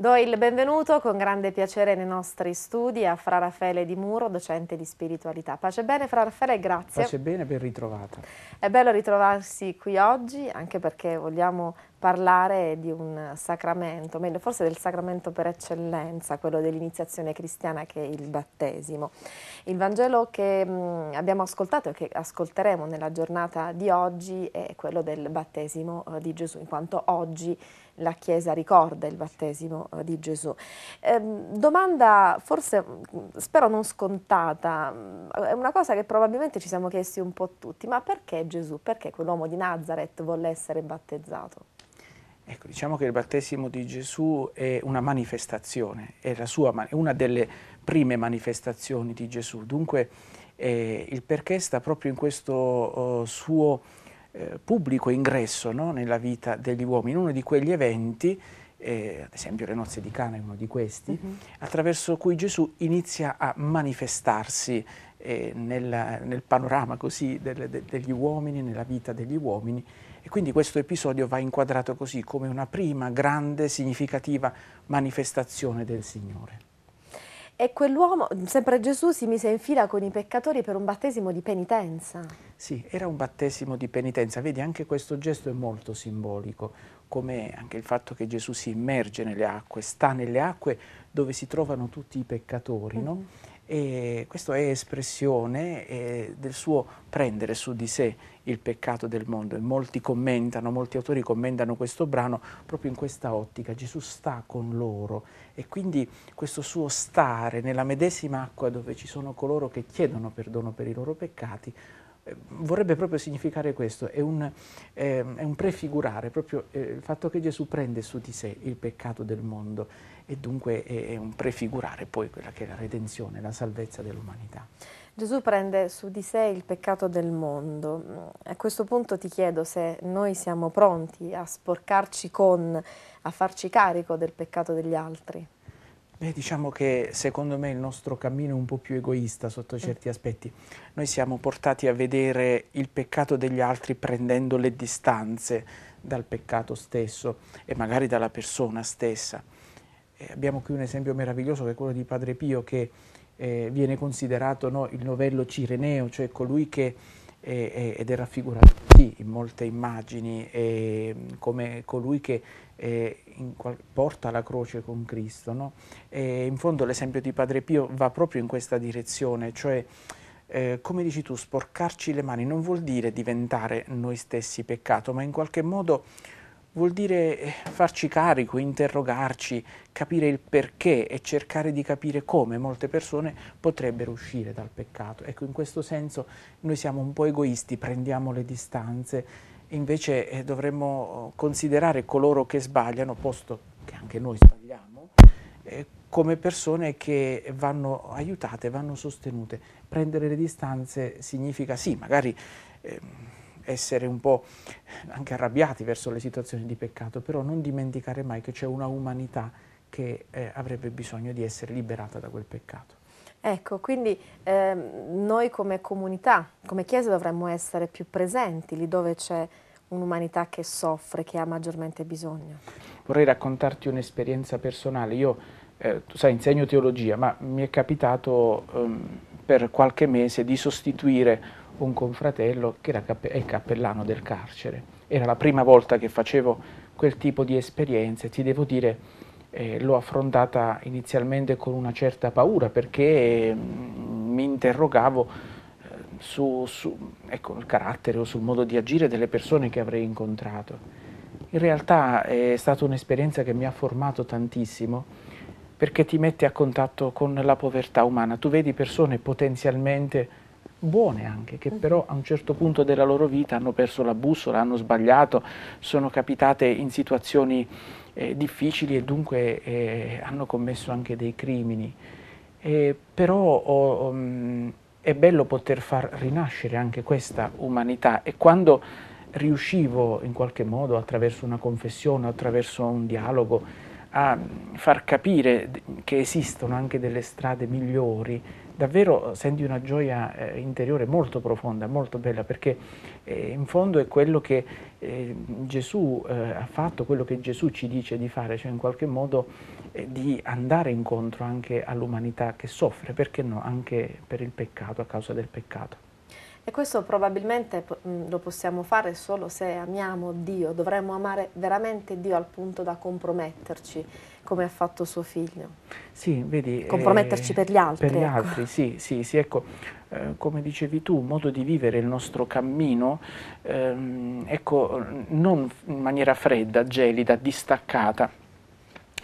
Do il benvenuto con grande piacere nei nostri studi a Fra Raffaele Di Muro, docente di spiritualità. Pace bene Fra Raffaele, grazie. Pace bene, ben ritrovata. È bello ritrovarsi qui oggi, anche perché vogliamo parlare di un sacramento, meglio forse del sacramento per eccellenza, quello dell'iniziazione cristiana che è il battesimo. Il Vangelo che mh, mm, abbiamo ascoltato e che ascolteremo nella giornata di oggi è quello del battesimo eh, di Gesù, in quanto oggi la Chiesa ricorda il battesimo eh, di Gesù. Eh, domanda forse, mm, spero non scontata, mm, è una cosa che probabilmente ci siamo chiesti un po' tutti, ma perché Gesù, perché quell'uomo di Nazareth volle essere battezzato? Ecco, diciamo che il battesimo di Gesù è una manifestazione, è, sua, è una delle prime manifestazioni di Gesù, dunque eh, il perché sta proprio in questo uh, suo eh, pubblico ingresso no, nella vita degli uomini. Uno di quegli eventi, eh, ad esempio le nozze di Cana è uno di questi, uh-huh. attraverso cui Gesù inizia a manifestarsi eh, nel, nel, panorama così del, de, degli uomini, nella vita degli uomini. E quindi questo episodio va inquadrato così come una prima grande, significativa manifestazione del Signore. E quell'uomo, sempre Gesù, si mise in fila con i peccatori per un battesimo di penitenza. Sì, era un battesimo di penitenza. Vedi, anche questo gesto è molto simbolico, come anche il fatto che Gesù si immerge nelle acque, sta nelle acque dove si trovano tutti i peccatori, mm -hmm. no? E questo è espressione eh, del suo prendere su di sé il peccato del mondo. E molti commentano, molti autori commentano questo brano proprio in questa ottica. Gesù sta con loro e quindi questo suo stare nella medesima acqua dove ci sono coloro che chiedono perdono per i loro peccati eh, vorrebbe proprio significare questo, è un, è, ehm, è un prefigurare proprio eh, il fatto che Gesù prende su di sé il peccato del mondo e dunque è, è un prefigurare poi quella che è la redenzione, la salvezza dell'umanità. Gesù prende su di sé il peccato del mondo. A questo punto ti chiedo se noi siamo pronti a sporcarci con, a farci carico del peccato degli altri. Beh, diciamo che secondo me il nostro cammino è un po' più egoista sotto certi aspetti. Noi siamo portati a vedere il peccato degli altri prendendo le distanze dal peccato stesso e magari dalla persona stessa. E eh, abbiamo qui un esempio meraviglioso che è quello di Padre Pio che eh, viene considerato no, il novello cireneo, cioè colui che e, ed è raffigurato così in molte immagini mm, come colui che eh, porta la croce con Cristo. No? in fondo l'esempio di Padre Pio va proprio in questa direzione, cioè eh, come dici tu, sporcarci le mani non vuol dire diventare noi stessi peccato, ma in qualche modo vuol dire eh, farci carico, interrogarci, capire il perché e cercare di capire come molte persone potrebbero uscire dal peccato. Ecco, in questo senso noi siamo un po' egoisti, prendiamo le distanze, invece eh, dovremmo oh, considerare coloro che sbagliano, posto che anche noi sbagliamo, eh, come persone che vanno aiutate, vanno sostenute. Prendere le distanze significa sì, magari... Eh, essere un po' anche arrabbiati verso le situazioni di peccato, però non dimenticare mai che c'è una umanità che eh, avrebbe bisogno di essere liberata da quel peccato. Ecco, quindi eh, noi come comunità, come Chiesa dovremmo essere più presenti lì dove c'è un'umanità che soffre, che ha maggiormente bisogno. Vorrei raccontarti un'esperienza personale. Io, eh, tu sai, insegno teologia, ma mi è capitato ehm, per qualche mese di sostituire un confratello che era cappe- è cappellano del carcere. Era la prima volta che facevo quel tipo di esperienze, ti devo dire, eh, l'ho affrontata inizialmente con una certa paura perché mh, mm, mi interrogavo eh, sul su, ecco, carattere o sul modo di agire delle persone che avrei incontrato. In realtà è stata un'esperienza che mi ha formato tantissimo perché ti mette a contatto con la povertà umana. Tu vedi persone potenzialmente buone anche, che mm. però a un certo punto della loro vita hanno perso la bussola, hanno sbagliato, sono capitate in situazioni eh, difficili e dunque eh, hanno commesso anche dei crimini. Eh, però oh, um, è bello poter far rinascere anche questa umanità e quando riuscivo in qualche modo attraverso una confessione, attraverso un dialogo, a far capire che esistono anche delle strade migliori, davvero senti una gioia eh, interiore molto profonda, molto bella, perché eh, in fondo è quello che eh, Gesù eh, ha fatto, quello che Gesù ci dice di fare, cioè in qualche modo eh, di andare incontro anche all'umanità che soffre, perché no, anche per il peccato, a causa del peccato. E questo probabilmente mm, lo possiamo fare solo se amiamo Dio, dovremmo amare veramente Dio al punto da comprometterci, come ha fatto suo figlio. Sì, vedi. Eh, comprometterci eh, per gli altri. Per gli ecco. altri, sì, sì, sì, ecco, eh, come dicevi tu, un modo di vivere il nostro cammino, ehm, ecco, non in maniera fredda, gelida, distaccata,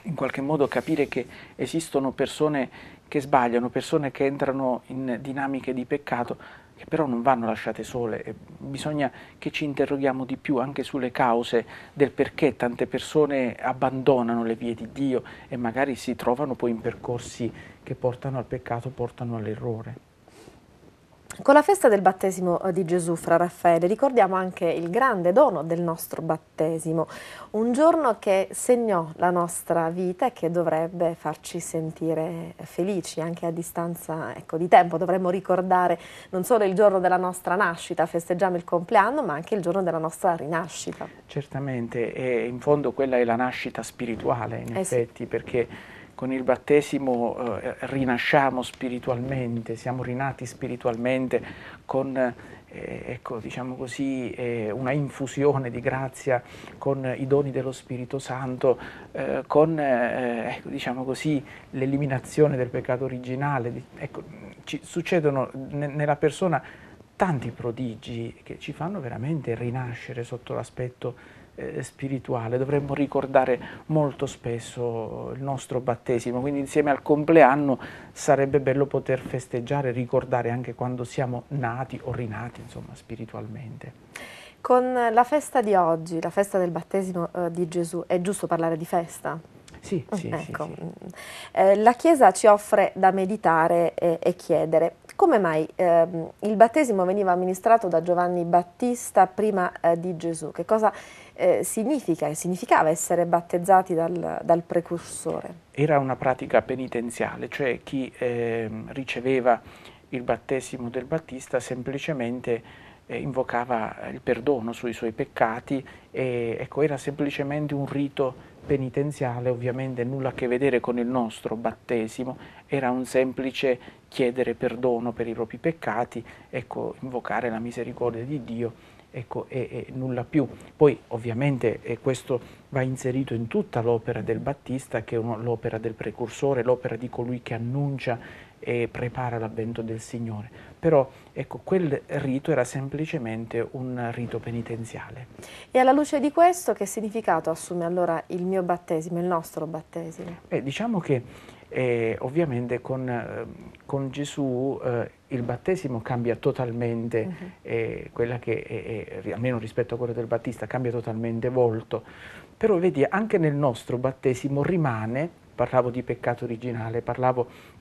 in qualche modo capire che esistono persone che sbagliano, persone che entrano in dinamiche di peccato, che però non vanno lasciate sole, bisogna che ci interroghiamo di più anche sulle cause del perché tante persone abbandonano le vie di Dio e magari si trovano poi in percorsi che portano al peccato, portano all'errore. Con la festa del battesimo eh, di Gesù fra Raffaele ricordiamo anche il grande dono del nostro battesimo, un giorno che segnò la nostra vita e che dovrebbe farci sentire felici anche a distanza ecco, di tempo. Dovremmo ricordare non solo il giorno della nostra nascita, festeggiamo il compleanno, ma anche il giorno della nostra rinascita. Certamente, e in fondo quella è la nascita spirituale, in eh effetti, sì. perché con il battesimo eh, rinasciamo spiritualmente, siamo rinati spiritualmente con eh, ecco, diciamo così, eh, una infusione di grazia con i doni dello Spirito Santo, eh, con eh, ecco, diciamo così, l'eliminazione del peccato originale. Ecco, ci succedono ne, nella persona tanti prodigi che ci fanno veramente rinascere sotto l'aspetto eh, spirituale. Dovremmo ricordare molto spesso il nostro battesimo, quindi insieme al compleanno sarebbe bello poter festeggiare, ricordare anche quando siamo nati o rinati, insomma, spiritualmente. Con la festa di oggi, la festa del battesimo eh, di Gesù, è giusto parlare di festa? Sì, sì. Ecco. sì, sì. Eh, la Chiesa ci offre da meditare e, e chiedere. Come mai eh, il battesimo veniva amministrato da Giovanni Battista prima eh, di Gesù? Che cosa eh, significa e significava essere battezzati dal, dal, precursore? Era una pratica penitenziale, cioè chi ehm, riceveva il battesimo del Battista semplicemente invocava il perdono sui suoi peccati e ecco, era semplicemente un rito penitenziale, ovviamente nulla a che vedere con il nostro battesimo, era un semplice chiedere perdono per i propri peccati, ecco, invocare la misericordia di Dio ecco, e, e, nulla più. Poi ovviamente questo va inserito in tutta l'opera del Battista, che è l'opera del precursore, l'opera di colui che annuncia e prepara l'avvento del Signore. Però Ecco, quel rito era semplicemente un rito penitenziale. E alla luce di questo, che significato assume allora il mio battesimo, il nostro battesimo? Beh, diciamo che eh, ovviamente con, eh, con Gesù eh, il battesimo cambia totalmente, uh-huh. quella che è, è, almeno rispetto a quello del Battista, cambia totalmente volto. Però vedi, anche nel nostro battesimo rimane, parlavo di peccato originale, parlavo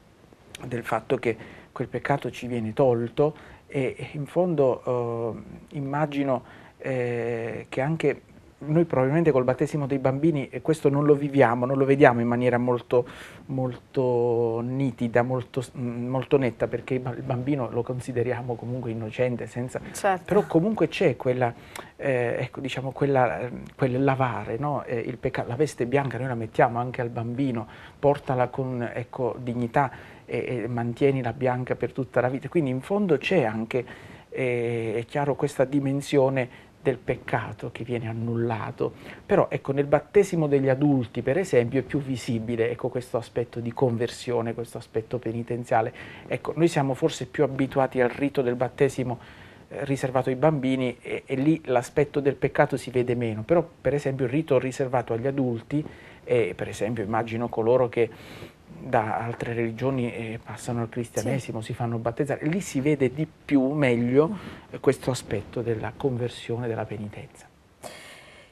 del fatto che quel peccato ci viene tolto e, in fondo eh, immagino eh, che anche noi probabilmente col battesimo dei bambini questo non lo viviamo, non lo vediamo in maniera molto, molto nitida, molto, mm, molto, netta, perché il bambino lo consideriamo comunque innocente, senza... certo. però comunque c'è quella, eh, ecco, diciamo, quella, quel lavare, no? eh, la veste bianca noi la mettiamo anche al bambino, portala con ecco, dignità e, e mantieni la bianca per tutta la vita. Quindi in fondo c'è anche, eh, è chiaro, questa dimensione del peccato che viene annullato. Però ecco, nel battesimo degli adulti, per esempio, è più visibile ecco, questo aspetto di conversione, questo aspetto penitenziale. Ecco, noi siamo forse più abituati al rito del battesimo eh, riservato ai bambini e, e, lì l'aspetto del peccato si vede meno, però per esempio il rito riservato agli adulti, e per esempio immagino coloro che da altre religioni eh, passano al cristianesimo, sì. si fanno battezzare, lì si vede di più, meglio, eh, questo aspetto della conversione, della penitenza.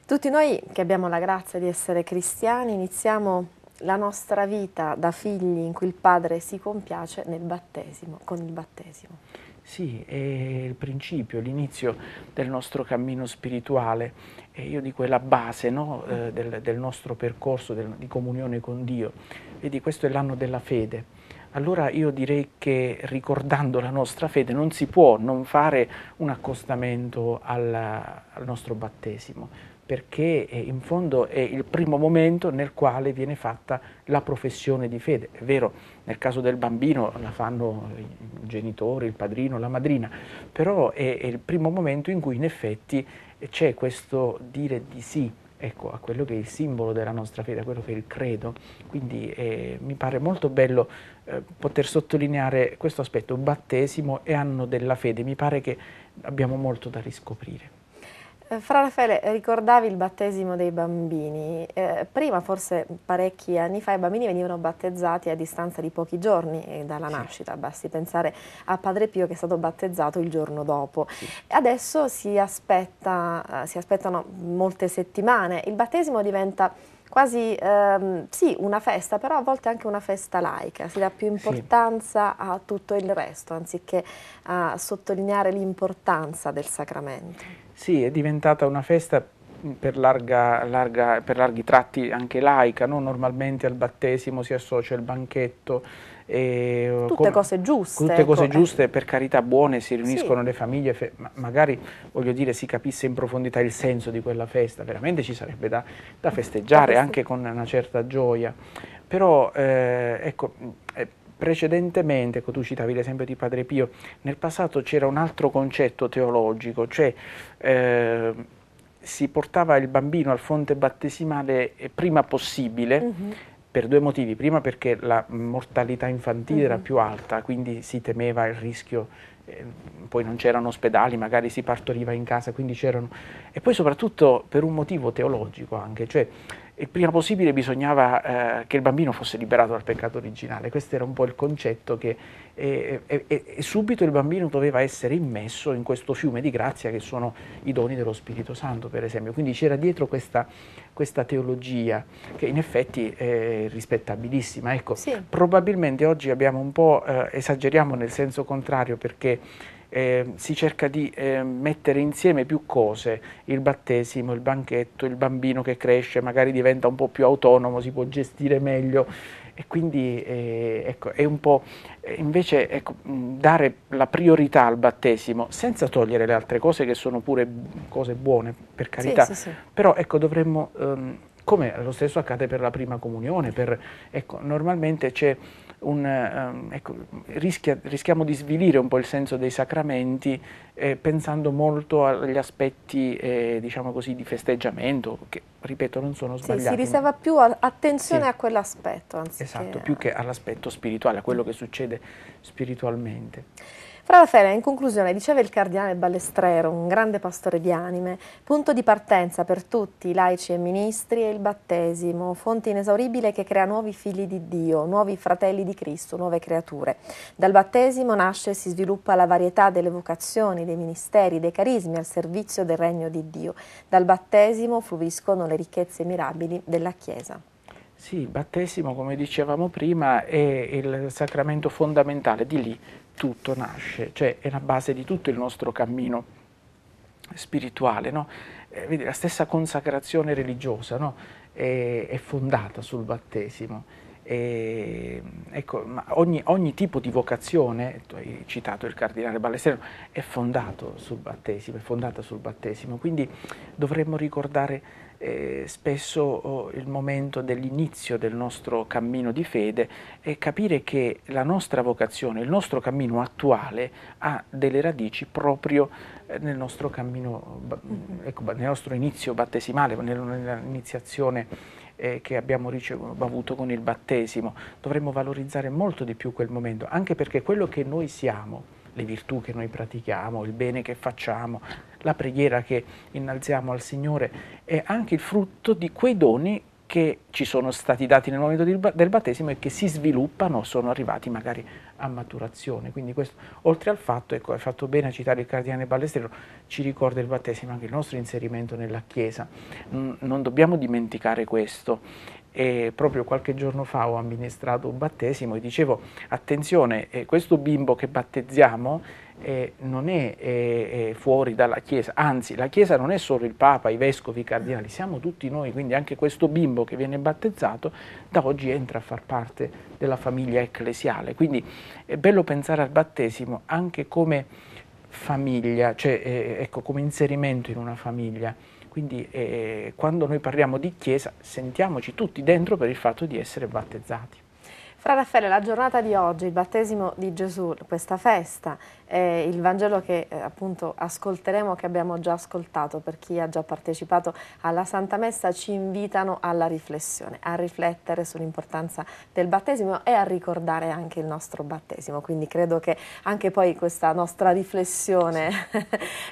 Tutti noi che abbiamo la grazia di essere cristiani iniziamo la nostra vita da figli in cui il Padre si compiace nel battesimo, con il battesimo. Sì, è il principio, l'inizio del nostro cammino spirituale e io dico è la base no, eh, del, del, nostro percorso del, di comunione con Dio. Vedi, questo è l'anno della fede. Allora io direi che ricordando la nostra fede non si può non fare un accostamento al, al nostro battesimo perché eh, in fondo è il primo momento nel quale viene fatta la professione di fede. È vero, nel caso del bambino la fanno il genitore, il padrino, la madrina, però è, il primo momento in cui in effetti c'è questo dire di sì ecco, a quello che è il simbolo della nostra fede, a quello che è il credo. Quindi eh, mi pare molto bello eh, poter sottolineare questo aspetto, battesimo e anno della fede, mi pare che abbiamo molto da riscoprire. Eh, fra Raffaele, ricordavi il battesimo dei bambini. Eh, prima, forse parecchi anni fa, i bambini venivano battezzati a distanza di pochi giorni eh, dalla sì. nascita. Basti pensare a Padre Pio che è stato battezzato il giorno dopo. Sì. Adesso si, aspetta, eh, si aspettano molte settimane. Il battesimo diventa quasi ehm, sì, una festa, però a volte anche una festa laica, si dà più importanza sì. a tutto il resto, anziché a sottolineare l'importanza del sacramento. Sì, è diventata una festa per, larga, larga, per, larghi tratti anche laica, no? normalmente al battesimo si associa il banchetto. E, eh, tutte con, cose giuste. Tutte ecco. cose giuste, per carità buone, si riuniscono sì. le famiglie, fe, ma magari voglio dire si capisse in profondità il senso di quella festa, veramente ci sarebbe da, da festeggiare anche con una certa gioia. Però eh, ecco, eh, precedentemente, ecco, tu citavi l'esempio di Padre Pio, nel passato c'era un altro concetto teologico, cioè eh, si portava il bambino al fonte battesimale eh, prima possibile. Mm-hmm per due motivi. Prima perché la mortalità infantile mm-hmm. era più alta, quindi si temeva il rischio, eh, poi non c'erano ospedali, magari si partoriva in casa, quindi c'erano... E poi soprattutto per un motivo teologico anche, cioè il prima possibile bisognava eh, che il bambino fosse liberato dal peccato originale, questo era un po' il concetto che e, e, e subito il bambino doveva essere immesso in questo fiume di grazia che sono i doni dello Spirito Santo per esempio, quindi c'era dietro questa, questa, teologia che in effetti è rispettabilissima, ecco, sì. probabilmente oggi abbiamo un po' eh, esageriamo nel senso contrario perché eh, si cerca di eh, mettere insieme più cose, il battesimo, il banchetto, il bambino che cresce, magari diventa un po' più autonomo, si può gestire meglio e quindi eh, ecco, è un po' eh, invece ecco, mm, dare la priorità al battesimo senza togliere le altre cose che sono pure cose buone per carità, sì, sì, sì. però ecco dovremmo... Ehm, come lo stesso accade per la prima comunione, per, ecco, normalmente c'è un, ehm, ecco, rischia, rischiamo di svilire un po' il senso dei sacramenti eh, pensando molto agli aspetti eh, diciamo così, di festeggiamento che ripeto non sono sbagliati. Sì, si riserva ma... più attenzione sì. a quell'aspetto. Anziché... Esatto, più che all'aspetto spirituale, a quello che succede spiritualmente. Fra Raffaella, in conclusione, diceva il cardinale Ballestrero, un grande pastore di anime, punto di partenza per tutti, laici e ministri, è il battesimo, fonte inesauribile che crea nuovi figli di Dio, nuovi fratelli di Cristo, nuove creature. Dal battesimo nasce e si sviluppa la varietà delle vocazioni, dei ministeri, dei carismi al servizio del regno di Dio. Dal battesimo fluiscono le ricchezze mirabili della Chiesa. Sì, il battesimo, come dicevamo prima, è il sacramento fondamentale, di lì tutto nasce, cioè è la base di tutto il nostro cammino spirituale. No? Eh, vedi, la stessa consacrazione religiosa no? è, è, fondata sul battesimo. E, ecco, ogni, ogni, tipo di vocazione, tu hai citato il cardinale Ballestrero, è, fondato sul battesimo, è fondata sul battesimo, quindi dovremmo ricordare eh, spesso oh, il momento dell'inizio del nostro cammino di fede e capire che la nostra vocazione, il nostro cammino attuale ha delle radici proprio eh, nel nostro cammino, mm-hmm. ecco, nel nostro inizio battesimale, nell'iniziazione eh, che abbiamo ricevuto con il battesimo. Dovremmo valorizzare molto di più quel momento, anche perché quello che noi siamo, le virtù che noi pratichiamo, il bene che facciamo, la preghiera che innalziamo al Signore è anche il frutto di quei doni che ci sono stati dati nel momento del battesimo e che si sviluppano, sono arrivati magari a maturazione. Quindi questo, oltre al fatto, ecco, hai fatto bene a citare il cardinale Ballestrero, ci ricorda il battesimo anche il nostro inserimento nella Chiesa. non dobbiamo dimenticare questo e proprio qualche giorno fa ho amministrato un battesimo e dicevo attenzione, eh, questo bimbo che battezziamo eh, non è eh, eh, fuori dalla Chiesa, anzi la Chiesa non è solo il Papa, i Vescovi, i Cardinali, siamo tutti noi, quindi anche questo bimbo che viene battezzato da oggi entra a far parte della famiglia ecclesiale. Quindi è bello pensare al battesimo anche come famiglia, cioè eh, ecco, come inserimento in una famiglia quindi eh, quando noi parliamo di Chiesa sentiamoci tutti dentro per il fatto di essere battezzati. Fra Raffaele, la giornata di oggi, il battesimo di Gesù, questa festa, eh, il Vangelo che eh, appunto ascolteremo, che abbiamo già ascoltato per chi ha già partecipato alla Santa Messa, ci invitano alla riflessione, a riflettere sull'importanza del battesimo e a ricordare anche il nostro battesimo. Quindi credo che anche poi questa nostra riflessione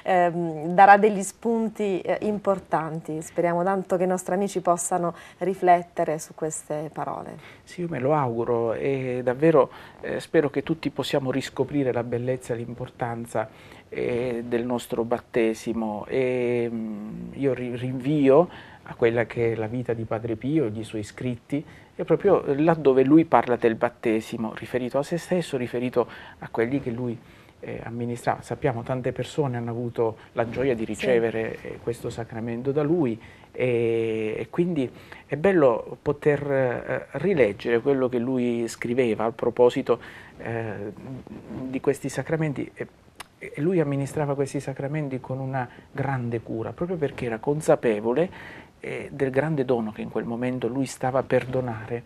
eh, darà degli spunti eh, importanti. Speriamo tanto che i nostri amici possano riflettere su queste parole. Sì, io me lo auguro e davvero eh, spero che tutti possiamo riscoprire la bellezza e l'importanza eh, del nostro battesimo e mh, mm, io ri rinvio a quella che è la vita di Padre Pio e gli suoi scritti e proprio eh, laddove lui parla del battesimo, riferito a se stesso, riferito a quelli che lui eh, amministrava. Sappiamo tante persone hanno avuto la gioia di ricevere sì. Eh, questo sacramento da lui e, e quindi è bello poter eh, rileggere quello che lui scriveva a proposito eh, di questi sacramenti. E, e lui amministrava questi sacramenti con una grande cura, proprio perché era consapevole eh, del grande dono che in quel momento lui stava per donare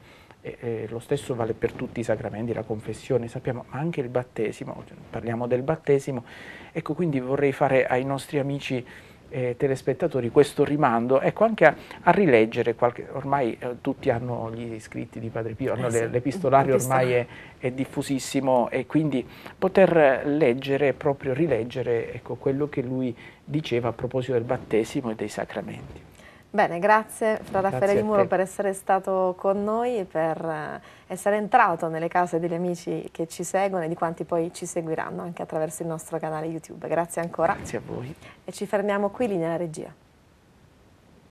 e, e lo stesso vale per tutti i sacramenti, la confessione, sappiamo, ma anche il battesimo, cioè, parliamo del battesimo. Ecco, quindi vorrei fare ai nostri amici eh, telespettatori questo rimando, ecco anche a, a rileggere qualche, ormai eh, tutti hanno gli scritti di Padre Pio, hanno eh sì, l'epistolario ormai è, è, diffusissimo e quindi poter leggere, proprio rileggere ecco, quello che lui diceva a proposito del battesimo e dei sacramenti. Bene, grazie Fra Raffaele Di Muro per essere stato con noi e per eh, essere entrato nelle case degli amici che ci seguono e di quanti poi ci seguiranno anche attraverso il nostro canale YouTube. Grazie ancora. Grazie a voi. E ci fermiamo qui, linea regia.